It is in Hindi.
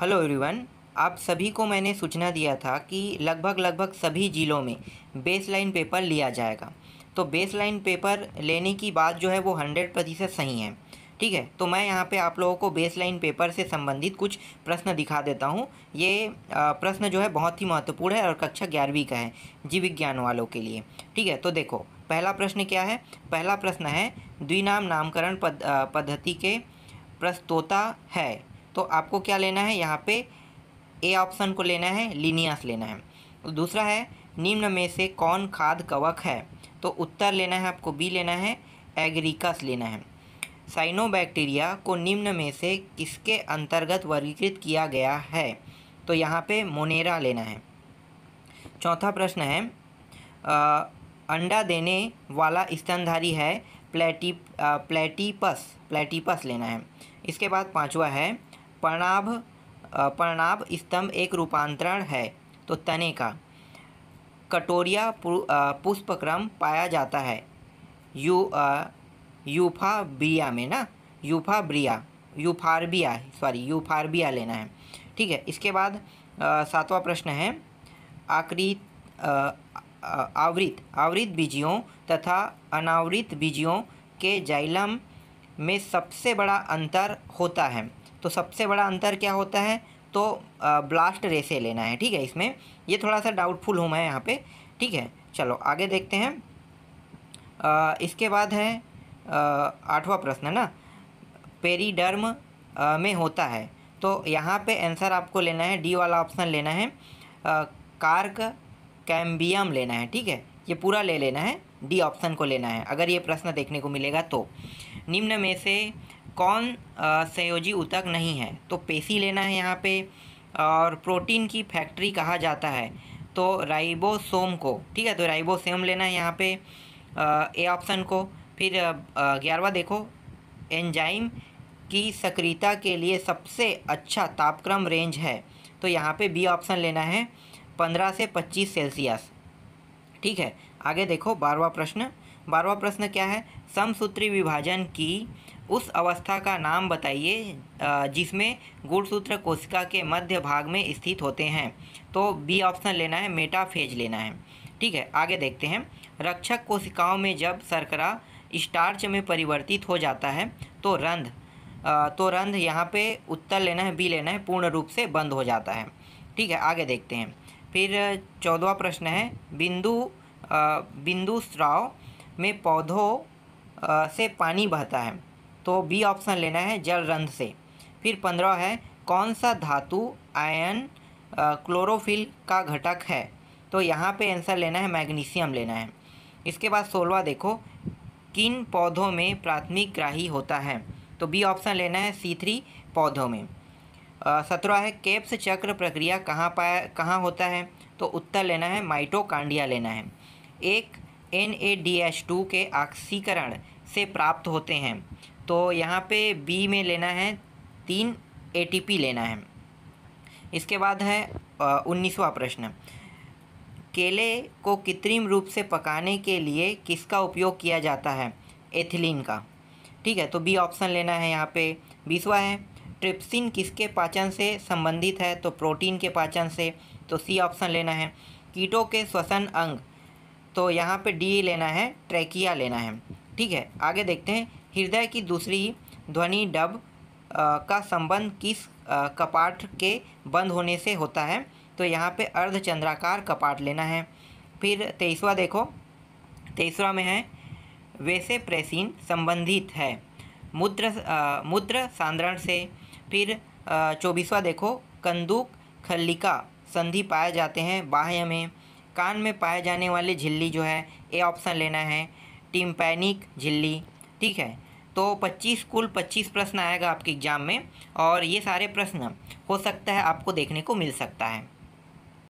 हेलो एवरीवन आप सभी को मैंने सूचना दिया था कि लगभग लगभग सभी जिलों में बेस लाइन पेपर लिया जाएगा तो बेस लाइन पेपर लेने की बात जो है वो हंड्रेड प्रतिशत सही है ठीक है तो मैं यहाँ पे आप लोगों को बेसलाइन पेपर से संबंधित कुछ प्रश्न दिखा देता हूँ ये प्रश्न जो है बहुत ही महत्वपूर्ण है और कक्षा ग्यारहवीं का है जीव विज्ञान वालों के लिए ठीक है तो देखो पहला प्रश्न क्या है पहला प्रश्न है द्विनाम नामकरण पद्धति के प्रस्तोता है तो आपको क्या लेना है यहाँ पे ए ऑप्शन को लेना है लीनियस लेना है तो दूसरा है निम्न में से कौन खाद कवक है तो उत्तर लेना है आपको बी लेना है एग्रीकस लेना है साइनोबैक्टीरिया को निम्न में से किसके अंतर्गत वर्गीकृत किया गया है तो यहाँ पे मोनेरा लेना है चौथा प्रश्न है आ, अंडा देने वाला स्तनधारी है प्लेटी प्लेटीपस प्लेटीपस लेना है इसके बाद पांचवा है पर्णाभ पर्णाभ स्तंभ एक रूपांतरण है तो तने का कटोरिया पुष्पक्रम पाया जाता है यू यूफाब्रिया में ना यूफाब्रिया यूफारबिया सॉरी यूफारबिया लेना है ठीक है इसके बाद सातवां प्रश्न है आकृत आवृत आवृत बीजियों तथा अनावृत बीजियों के जाइलम में सबसे बड़ा अंतर होता है तो सबसे बड़ा अंतर क्या होता है तो ब्लास्ट रेसे लेना है ठीक है इसमें ये थोड़ा सा डाउटफुल हूँ मैं यहाँ पे ठीक है चलो आगे देखते हैं आ, इसके बाद है आठवां प्रश्न है ना पेरीडर्म में होता है तो यहाँ पे आंसर आपको लेना है डी वाला ऑप्शन लेना है कार्क कैम्बियम लेना है ठीक है ये पूरा ले लेना है डी ऑप्शन को लेना है अगर ये प्रश्न देखने को मिलेगा तो निम्न में से कौन संयोजी उतक नहीं है तो पेशी लेना है यहाँ पे और प्रोटीन की फैक्ट्री कहा जाता है तो राइबोसोम को ठीक है तो राइबोसोम लेना है यहाँ पे ए ऑप्शन को फिर ग्यारहवा देखो एंजाइम की सक्रियता के लिए सबसे अच्छा तापक्रम रेंज है तो यहाँ पे बी ऑप्शन लेना है पंद्रह से पच्चीस सेल्सियस ठीक है आगे देखो बारवा प्रश्न बारवा प्रश्न क्या है समसूत्री विभाजन की उस अवस्था का नाम बताइए जिसमें गुणसूत्र कोशिका के मध्य भाग में स्थित होते हैं तो बी ऑप्शन लेना है मेटाफेज लेना है ठीक है आगे देखते हैं रक्षक कोशिकाओं में जब शर्करा स्टार्च में परिवर्तित हो जाता है तो रंध तो रंध यहाँ पे उत्तर लेना है बी लेना है पूर्ण रूप से बंद हो जाता है ठीक है आगे देखते हैं फिर चौदवा प्रश्न है बिंदु बिंदु स्राव में पौधों से पानी बहता है तो बी ऑप्शन लेना है जलरंध से फिर पंद्रह है कौन सा धातु आयन क्लोरोफिल का घटक है तो यहाँ पे आंसर लेना है मैग्नीशियम लेना है इसके बाद सोलवा देखो किन पौधों में प्राथमिक ग्राही होता है तो बी ऑप्शन लेना है सी थ्री पौधों में सत्रह है केप्स चक्र प्रक्रिया कहाँ पाया कहाँ होता है तो उत्तर लेना है माइटोकांडिया लेना है एक N A D H two के ऑक्सीकरण से प्राप्त होते हैं तो यहाँ पे बी में लेना है तीन एटीपी लेना है इसके बाद है उन्नीसवा प्रश्न केले को कृत्रिम रूप से पकाने के लिए किसका उपयोग किया जाता है एथिलीन का ठीक है तो बी ऑप्शन लेना है यहाँ पे बीसवा है ट्रिप्सिन किसके पाचन से संबंधित है तो प्रोटीन के पाचन से तो सी ऑप्शन लेना है कीटों के श्वसन अंग तो यहाँ पे डी लेना है ट्रैकिया लेना है ठीक है आगे देखते हैं हृदय की दूसरी ध्वनि डब का संबंध किस कपाट के बंद होने से होता है तो यहाँ पे अर्धचंद्राकार कपाट लेना है फिर तेईसवा देखो तेईसवा में है वैसे प्रेसिन संबंधित है मूत्र मूत्र सांद्रण से फिर चौबीसवा देखो कंदुक खल्लिका संधि पाए जाते हैं बाह्य में कान में पाए जाने वाले झिल्ली जो है ए ऑप्शन लेना है टिम्पैनिक झिल्ली ठीक है तो 25 कुल 25 प्रश्न आएगा आपके एग्ज़ाम में और ये सारे प्रश्न हो सकता है आपको देखने को मिल सकता है